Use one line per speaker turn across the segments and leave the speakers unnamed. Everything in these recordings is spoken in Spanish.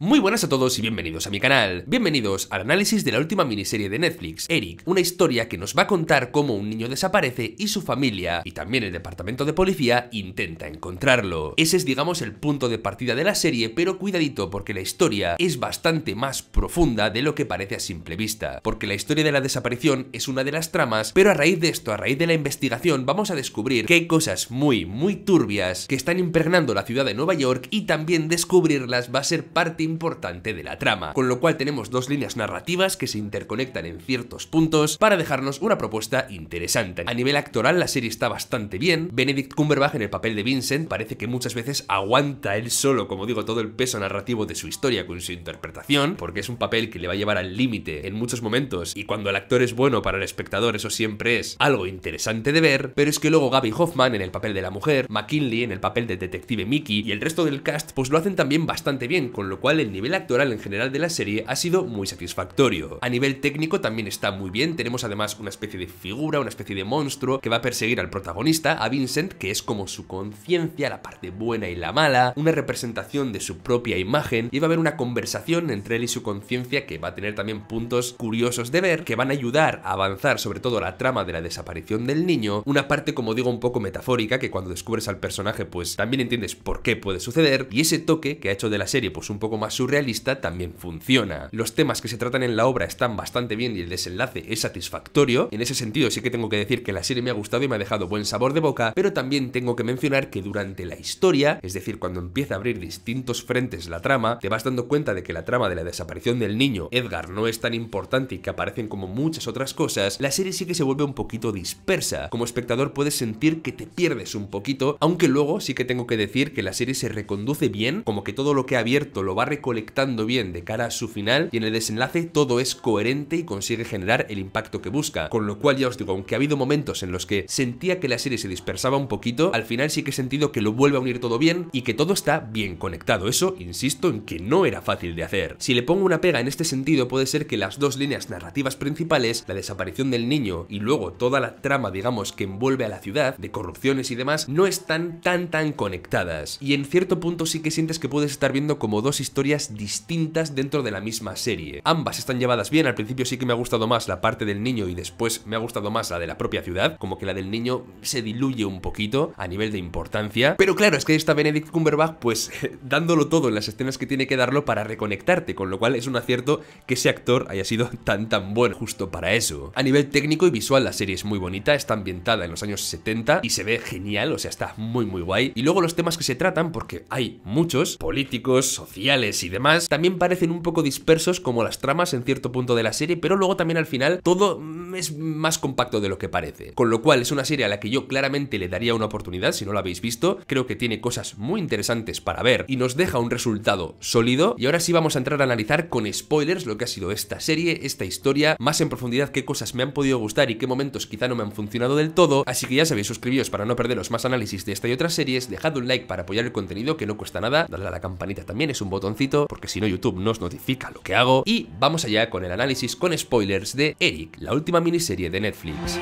Muy buenas a todos y bienvenidos a mi canal. Bienvenidos al análisis de la última miniserie de Netflix, Eric, una historia que nos va a contar cómo un niño desaparece y su familia, y también el departamento de policía, intenta encontrarlo. Ese es, digamos, el punto de partida de la serie, pero cuidadito porque la historia es bastante más profunda de lo que parece a simple vista, porque la historia de la desaparición es una de las tramas, pero a raíz de esto, a raíz de la investigación, vamos a descubrir que hay cosas muy, muy turbias que están impregnando la ciudad de Nueva York y también descubrirlas va a ser parte importante de la trama, con lo cual tenemos dos líneas narrativas que se interconectan en ciertos puntos para dejarnos una propuesta interesante. A nivel actoral la serie está bastante bien, Benedict Cumberbatch en el papel de Vincent parece que muchas veces aguanta él solo, como digo, todo el peso narrativo de su historia con su interpretación, porque es un papel que le va a llevar al límite en muchos momentos y cuando el actor es bueno para el espectador eso siempre es algo interesante de ver, pero es que luego Gaby Hoffman en el papel de la mujer, McKinley en el papel de detective Mickey y el resto del cast pues lo hacen también bastante bien, con lo cual el nivel actoral en general de la serie ha sido muy satisfactorio. A nivel técnico también está muy bien, tenemos además una especie de figura, una especie de monstruo que va a perseguir al protagonista, a Vincent, que es como su conciencia, la parte buena y la mala, una representación de su propia imagen, y va a haber una conversación entre él y su conciencia que va a tener también puntos curiosos de ver, que van a ayudar a avanzar sobre todo la trama de la desaparición del niño, una parte como digo un poco metafórica, que cuando descubres al personaje pues también entiendes por qué puede suceder, y ese toque que ha hecho de la serie pues un poco más surrealista también funciona. Los temas que se tratan en la obra están bastante bien y el desenlace es satisfactorio. En ese sentido sí que tengo que decir que la serie me ha gustado y me ha dejado buen sabor de boca, pero también tengo que mencionar que durante la historia, es decir, cuando empieza a abrir distintos frentes la trama, te vas dando cuenta de que la trama de la desaparición del niño Edgar no es tan importante y que aparecen como muchas otras cosas, la serie sí que se vuelve un poquito dispersa. Como espectador puedes sentir que te pierdes un poquito, aunque luego sí que tengo que decir que la serie se reconduce bien, como que todo lo que ha abierto lo va a colectando bien de cara a su final y en el desenlace todo es coherente y consigue generar el impacto que busca. Con lo cual ya os digo, aunque ha habido momentos en los que sentía que la serie se dispersaba un poquito, al final sí que he sentido que lo vuelve a unir todo bien y que todo está bien conectado. Eso, insisto, en que no era fácil de hacer. Si le pongo una pega en este sentido puede ser que las dos líneas narrativas principales, la desaparición del niño y luego toda la trama, digamos, que envuelve a la ciudad, de corrupciones y demás, no están tan tan conectadas. Y en cierto punto sí que sientes que puedes estar viendo como dos historias distintas dentro de la misma serie. Ambas están llevadas bien, al principio sí que me ha gustado más la parte del niño y después me ha gustado más la de la propia ciudad, como que la del niño se diluye un poquito a nivel de importancia. Pero claro, es que está Benedict Cumberbatch pues dándolo todo en las escenas que tiene que darlo para reconectarte, con lo cual es un acierto que ese actor haya sido tan tan bueno justo para eso. A nivel técnico y visual la serie es muy bonita, está ambientada en los años 70 y se ve genial, o sea, está muy muy guay. Y luego los temas que se tratan, porque hay muchos, políticos, sociales, y demás, también parecen un poco dispersos como las tramas en cierto punto de la serie, pero luego también al final todo es más compacto de lo que parece. Con lo cual es una serie a la que yo claramente le daría una oportunidad si no la habéis visto. Creo que tiene cosas muy interesantes para ver y nos deja un resultado sólido. Y ahora sí vamos a entrar a analizar con spoilers lo que ha sido esta serie, esta historia, más en profundidad qué cosas me han podido gustar y qué momentos quizá no me han funcionado del todo. Así que ya sabéis, suscribíos para no perderos más análisis de esta y otras series, dejad un like para apoyar el contenido que no cuesta nada, darle a la campanita también, es un botoncito, porque si no YouTube nos notifica lo que hago. Y vamos allá con el análisis con spoilers de Eric, la última miniserie de Netflix.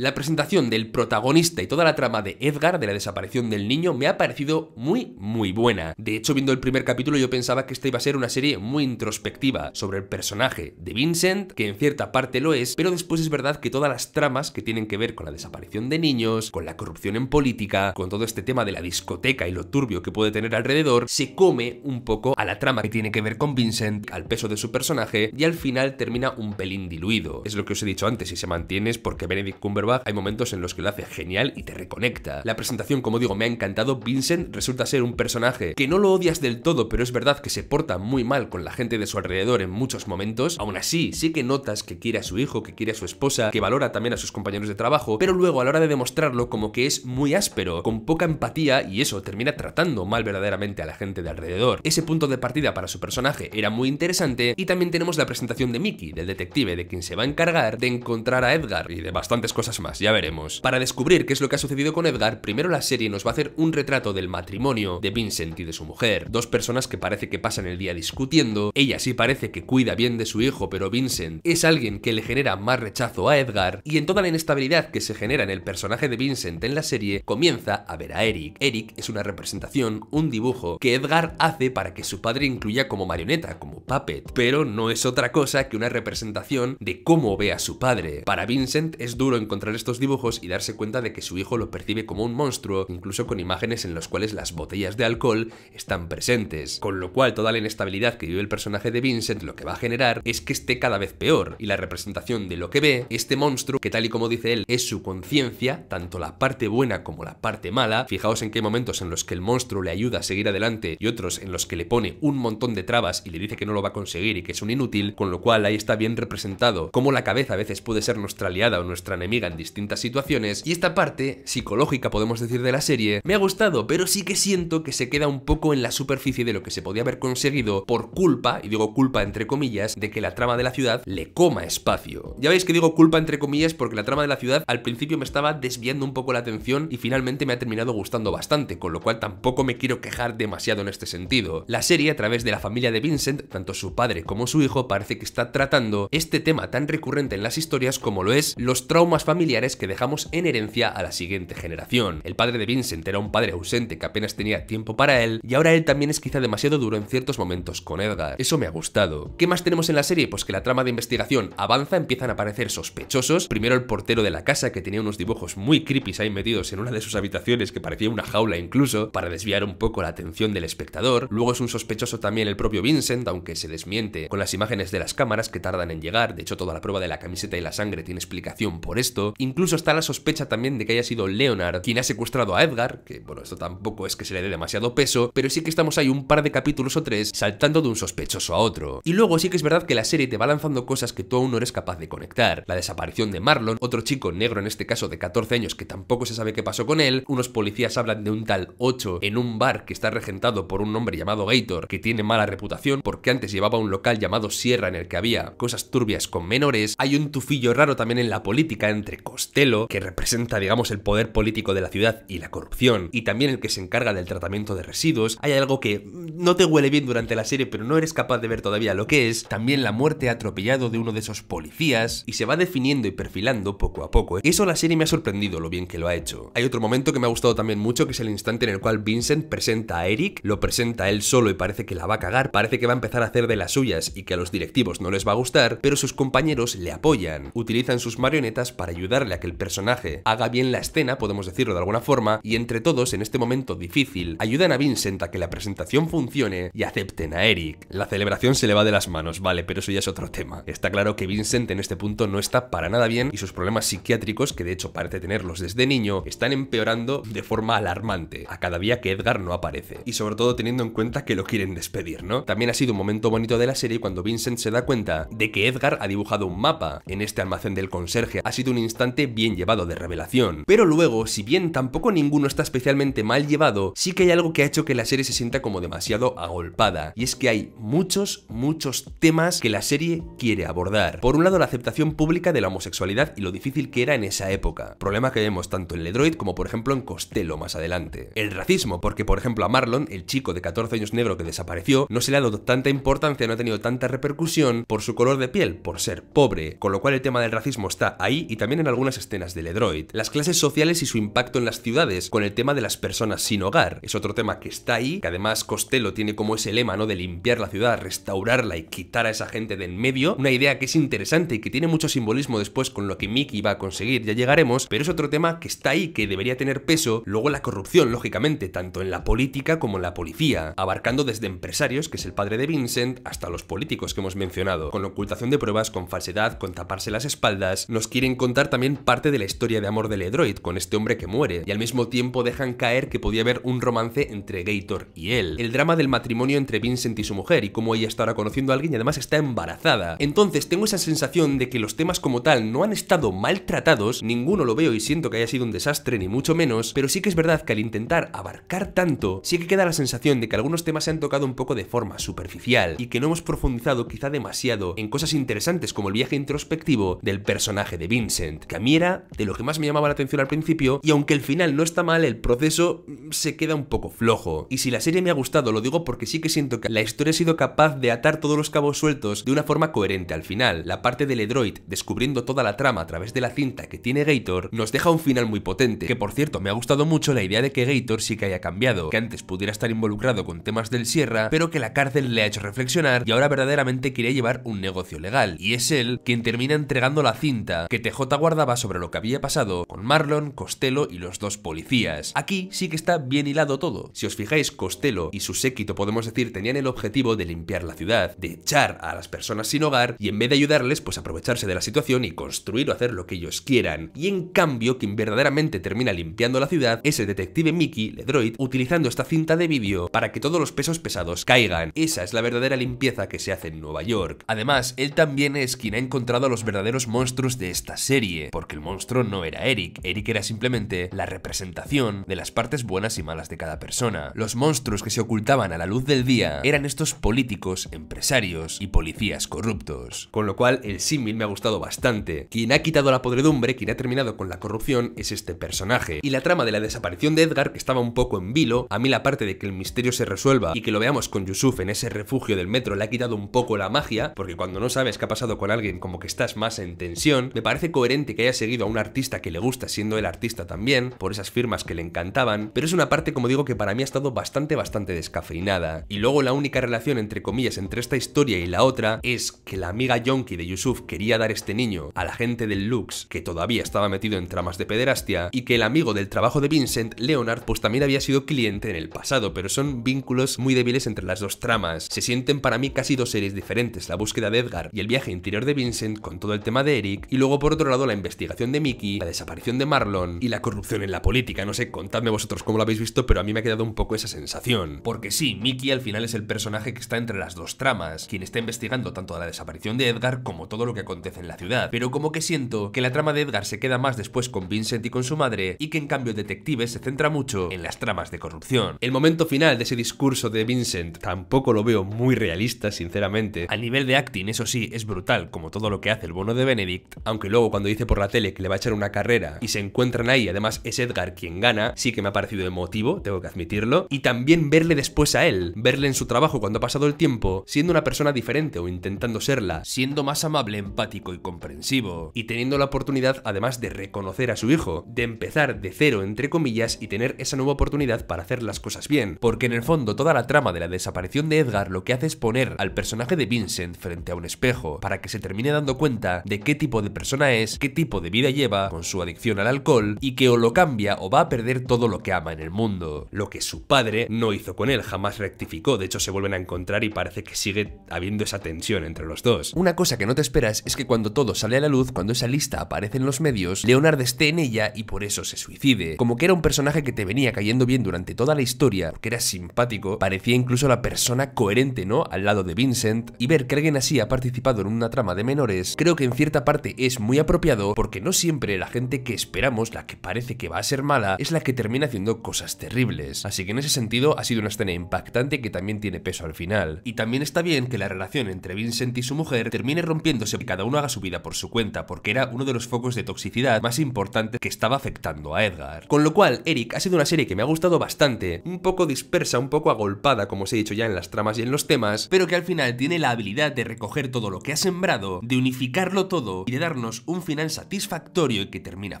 La presentación del protagonista y toda la trama de Edgar, de la desaparición del niño, me ha parecido muy, muy buena. De hecho, viendo el primer capítulo yo pensaba que esta iba a ser una serie muy introspectiva sobre el personaje de Vincent, que en cierta parte lo es, pero después es verdad que todas las tramas que tienen que ver con la desaparición de niños, con la corrupción en política, con todo este tema de la discoteca y lo turbio que puede tener alrededor, se come un poco a la trama que tiene que ver con Vincent, al peso de su personaje, y al final termina un pelín diluido. Es lo que os he dicho antes, y se mantiene es porque Benedict Cumberbatch hay momentos en los que lo hace genial y te reconecta. La presentación, como digo, me ha encantado. Vincent resulta ser un personaje que no lo odias del todo, pero es verdad que se porta muy mal con la gente de su alrededor en muchos momentos. Aún así, sí que notas que quiere a su hijo, que quiere a su esposa, que valora también a sus compañeros de trabajo, pero luego a la hora de demostrarlo como que es muy áspero, con poca empatía y eso termina tratando mal verdaderamente a la gente de alrededor. Ese punto de partida para su personaje era muy interesante y también tenemos la presentación de Mickey, del detective de quien se va a encargar de encontrar a Edgar y de bastantes cosas más, ya veremos. Para descubrir qué es lo que ha sucedido con Edgar, primero la serie nos va a hacer un retrato del matrimonio de Vincent y de su mujer, dos personas que parece que pasan el día discutiendo, ella sí parece que cuida bien de su hijo, pero Vincent es alguien que le genera más rechazo a Edgar, y en toda la inestabilidad que se genera en el personaje de Vincent en la serie, comienza a ver a Eric. Eric es una representación, un dibujo, que Edgar hace para que su padre incluya como marioneta, como puppet, pero no es otra cosa que una representación de cómo ve a su padre. Para Vincent es duro encontrar estos dibujos y darse cuenta de que su hijo lo percibe como un monstruo, incluso con imágenes en las cuales las botellas de alcohol están presentes. Con lo cual, toda la inestabilidad que vive el personaje de Vincent lo que va a generar es que esté cada vez peor, y la representación de lo que ve, este monstruo, que tal y como dice él, es su conciencia, tanto la parte buena como la parte mala, fijaos en qué momentos en los que el monstruo le ayuda a seguir adelante y otros en los que le pone un montón de trabas y le dice que no lo va a conseguir y que es un inútil, con lo cual ahí está bien representado cómo la cabeza a veces puede ser nuestra aliada o nuestra enemiga distintas situaciones y esta parte, psicológica podemos decir de la serie, me ha gustado, pero sí que siento que se queda un poco en la superficie de lo que se podía haber conseguido por culpa, y digo culpa entre comillas, de que la trama de la ciudad le coma espacio. Ya veis que digo culpa entre comillas porque la trama de la ciudad al principio me estaba desviando un poco la atención y finalmente me ha terminado gustando bastante, con lo cual tampoco me quiero quejar demasiado en este sentido. La serie, a través de la familia de Vincent, tanto su padre como su hijo, parece que está tratando este tema tan recurrente en las historias como lo es los traumas familiares familiares que dejamos en herencia a la siguiente generación. El padre de Vincent era un padre ausente que apenas tenía tiempo para él y ahora él también es quizá demasiado duro en ciertos momentos con Edgar. Eso me ha gustado. ¿Qué más tenemos en la serie? Pues que la trama de investigación avanza, empiezan a aparecer sospechosos. Primero el portero de la casa que tenía unos dibujos muy creepy ahí metidos en una de sus habitaciones que parecía una jaula incluso para desviar un poco la atención del espectador. Luego es un sospechoso también el propio Vincent, aunque se desmiente con las imágenes de las cámaras que tardan en llegar. De hecho toda la prueba de la camiseta y la sangre tiene explicación por esto. Incluso está la sospecha también de que haya sido Leonard quien ha secuestrado a Edgar, que bueno, esto tampoco es que se le dé demasiado peso, pero sí que estamos ahí un par de capítulos o tres saltando de un sospechoso a otro. Y luego sí que es verdad que la serie te va lanzando cosas que tú aún no eres capaz de conectar. La desaparición de Marlon, otro chico negro en este caso de 14 años que tampoco se sabe qué pasó con él, unos policías hablan de un tal 8 en un bar que está regentado por un hombre llamado Gator, que tiene mala reputación porque antes llevaba un local llamado Sierra en el que había cosas turbias con menores, hay un tufillo raro también en la política entre Costello, que representa, digamos, el poder político de la ciudad y la corrupción, y también el que se encarga del tratamiento de residuos, hay algo que no te huele bien durante la serie, pero no eres capaz de ver todavía lo que es, también la muerte atropellado de uno de esos policías, y se va definiendo y perfilando poco a poco. Eso la serie me ha sorprendido lo bien que lo ha hecho. Hay otro momento que me ha gustado también mucho, que es el instante en el cual Vincent presenta a Eric, lo presenta él solo y parece que la va a cagar, parece que va a empezar a hacer de las suyas y que a los directivos no les va a gustar, pero sus compañeros le apoyan, utilizan sus marionetas para ayudar darle a que el personaje haga bien la escena, podemos decirlo de alguna forma, y entre todos, en este momento difícil, ayudan a Vincent a que la presentación funcione y acepten a Eric. La celebración se le va de las manos, vale, pero eso ya es otro tema. Está claro que Vincent en este punto no está para nada bien y sus problemas psiquiátricos, que de hecho parece tenerlos desde niño, están empeorando de forma alarmante a cada día que Edgar no aparece. Y sobre todo teniendo en cuenta que lo quieren despedir, ¿no? También ha sido un momento bonito de la serie cuando Vincent se da cuenta de que Edgar ha dibujado un mapa en este almacén del conserje. Ha sido un instante bien llevado de revelación. Pero luego, si bien tampoco ninguno está especialmente mal llevado, sí que hay algo que ha hecho que la serie se sienta como demasiado agolpada, y es que hay muchos, muchos temas que la serie quiere abordar. Por un lado, la aceptación pública de la homosexualidad y lo difícil que era en esa época, problema que vemos tanto en Ledroid como por ejemplo en Costello más adelante. El racismo, porque por ejemplo a Marlon, el chico de 14 años negro que desapareció, no se le ha dado tanta importancia, no ha tenido tanta repercusión por su color de piel, por ser pobre, con lo cual el tema del racismo está ahí y también en algunas escenas de Ledroid. Las clases sociales y su impacto en las ciudades, con el tema de las personas sin hogar, es otro tema que está ahí, que además Costello tiene como ese lema, ¿no? De limpiar la ciudad, restaurarla y quitar a esa gente de en medio, una idea que es interesante y que tiene mucho simbolismo después con lo que Mickey iba a conseguir, ya llegaremos, pero es otro tema que está ahí, que debería tener peso, luego la corrupción, lógicamente, tanto en la política como en la policía, abarcando desde empresarios, que es el padre de Vincent, hasta los políticos que hemos mencionado, con ocultación de pruebas, con falsedad, con taparse las espaldas, nos quieren contar también también parte de la historia de amor de Ledroid, con este hombre que muere, y al mismo tiempo dejan caer que podía haber un romance entre Gator y él. El drama del matrimonio entre Vincent y su mujer, y cómo ella está ahora conociendo a alguien y además está embarazada. Entonces tengo esa sensación de que los temas como tal no han estado maltratados, ninguno lo veo y siento que haya sido un desastre, ni mucho menos, pero sí que es verdad que al intentar abarcar tanto, sí que queda la sensación de que algunos temas se han tocado un poco de forma superficial, y que no hemos profundizado quizá demasiado en cosas interesantes como el viaje introspectivo del personaje de Vincent que era de lo que más me llamaba la atención al principio, y aunque el final no está mal, el proceso mm, se queda un poco flojo. Y si la serie me ha gustado, lo digo porque sí que siento que la historia ha sido capaz de atar todos los cabos sueltos de una forma coherente al final. La parte del droid descubriendo toda la trama a través de la cinta que tiene Gator nos deja un final muy potente, que por cierto me ha gustado mucho la idea de que Gator sí que haya cambiado, que antes pudiera estar involucrado con temas del Sierra, pero que la cárcel le ha hecho reflexionar y ahora verdaderamente quiere llevar un negocio legal, y es él quien termina entregando la cinta que TJ Guardaba sobre lo que había pasado con Marlon, Costello y los dos policías. Aquí sí que está bien hilado todo. Si os fijáis, Costello y su séquito, podemos decir, tenían el objetivo de limpiar la ciudad, de echar a las personas sin hogar y en vez de ayudarles, pues aprovecharse de la situación y construir o hacer lo que ellos quieran. Y en cambio, quien verdaderamente termina limpiando la ciudad es el detective Mickey, Ledroid, utilizando esta cinta de vídeo para que todos los pesos pesados caigan. Esa es la verdadera limpieza que se hace en Nueva York. Además, él también es quien ha encontrado a los verdaderos monstruos de esta serie porque el monstruo no era Eric, Eric era simplemente la representación de las partes buenas y malas de cada persona. Los monstruos que se ocultaban a la luz del día eran estos políticos, empresarios y policías corruptos. Con lo cual, el símil me ha gustado bastante. Quien ha quitado la podredumbre, quien ha terminado con la corrupción, es este personaje. Y la trama de la desaparición de Edgar, que estaba un poco en vilo, a mí la parte de que el misterio se resuelva y que lo veamos con Yusuf en ese refugio del metro le ha quitado un poco la magia, porque cuando no sabes qué ha pasado con alguien como que estás más en tensión, me parece coherente que haya seguido a un artista que le gusta siendo el artista también, por esas firmas que le encantaban, pero es una parte, como digo, que para mí ha estado bastante, bastante descafeinada. Y luego la única relación, entre comillas, entre esta historia y la otra es que la amiga yonki de Yusuf quería dar este niño a la gente del Lux, que todavía estaba metido en tramas de pederastia, y que el amigo del trabajo de Vincent, Leonard, pues también había sido cliente en el pasado, pero son vínculos muy débiles entre las dos tramas. Se sienten para mí casi dos series diferentes, la búsqueda de Edgar y el viaje interior de Vincent con todo el tema de Eric, y luego por otro lado la investigación de Mickey, la desaparición de Marlon y la corrupción en la política. No sé, contadme vosotros cómo lo habéis visto, pero a mí me ha quedado un poco esa sensación. Porque sí, Mickey al final es el personaje que está entre las dos tramas, quien está investigando tanto la desaparición de Edgar como todo lo que acontece en la ciudad. Pero como que siento que la trama de Edgar se queda más después con Vincent y con su madre, y que en cambio Detective se centra mucho en las tramas de corrupción. El momento final de ese discurso de Vincent tampoco lo veo muy realista, sinceramente. A nivel de acting, eso sí, es brutal, como todo lo que hace el bono de Benedict, aunque luego cuando dice por la tele que le va a echar una carrera y se encuentran ahí, además es Edgar quien gana, sí que me ha parecido emotivo, tengo que admitirlo, y también verle después a él, verle en su trabajo cuando ha pasado el tiempo, siendo una persona diferente o intentando serla, siendo más amable, empático y comprensivo, y teniendo la oportunidad además de reconocer a su hijo, de empezar de cero entre comillas y tener esa nueva oportunidad para hacer las cosas bien, porque en el fondo toda la trama de la desaparición de Edgar lo que hace es poner al personaje de Vincent frente a un espejo, para que se termine dando cuenta de qué tipo de persona es, qué tipo de vida lleva, con su adicción al alcohol, y que o lo cambia o va a perder todo lo que ama en el mundo. Lo que su padre no hizo con él, jamás rectificó, de hecho se vuelven a encontrar y parece que sigue habiendo esa tensión entre los dos. Una cosa que no te esperas es que cuando todo sale a la luz, cuando esa lista aparece en los medios, Leonard esté en ella y por eso se suicide. Como que era un personaje que te venía cayendo bien durante toda la historia, porque era simpático, parecía incluso la persona coherente, ¿no? Al lado de Vincent, y ver que alguien así ha participado en una trama de menores, creo que en cierta parte es muy apropiado porque no siempre la gente que esperamos, la que parece que va a ser mala, es la que termina haciendo cosas terribles. Así que en ese sentido ha sido una escena impactante que también tiene peso al final. Y también está bien que la relación entre Vincent y su mujer termine rompiéndose y cada uno haga su vida por su cuenta, porque era uno de los focos de toxicidad más importantes que estaba afectando a Edgar. Con lo cual, Eric ha sido una serie que me ha gustado bastante, un poco dispersa, un poco agolpada, como os he dicho ya en las tramas y en los temas, pero que al final tiene la habilidad de recoger todo lo que ha sembrado, de unificarlo todo y de darnos un final satisfactorio y que termina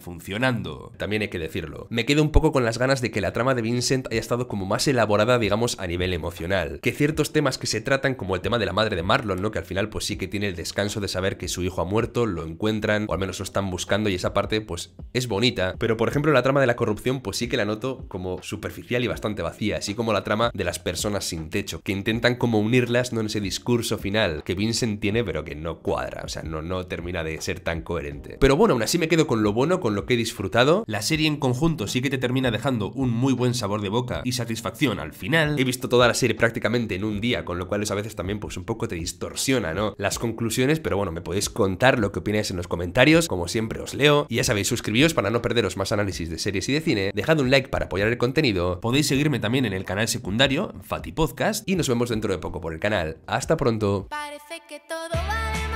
funcionando. También hay que decirlo, me quedo un poco con las ganas de que la trama de Vincent haya estado como más elaborada, digamos, a nivel emocional. Que ciertos temas que se tratan, como el tema de la madre de Marlon, ¿no? Que al final pues sí que tiene el descanso de saber que su hijo ha muerto, lo encuentran, o al menos lo están buscando y esa parte pues es bonita. Pero por ejemplo la trama de la corrupción pues sí que la noto como superficial y bastante vacía, así como la trama de las personas sin techo, que intentan como unirlas no en ese discurso final que Vincent tiene pero que no cuadra, o sea, no, no termina de ser tan coherente. Pero bueno, aún así me quedo con lo bueno, con lo que he disfrutado. La serie en conjunto sí que te termina dejando un muy buen sabor de boca y satisfacción al final. He visto toda la serie prácticamente en un día, con lo cual eso a veces también pues un poco te distorsiona, ¿no? Las conclusiones, pero bueno, me podéis contar lo que opináis en los comentarios, como siempre os leo. Y ya sabéis, suscribíos para no perderos más análisis de series y de cine, dejad un like para apoyar el contenido, podéis seguirme también en el canal secundario, Fati Podcast, y nos vemos dentro de poco por el canal. Hasta pronto. Parece que todo va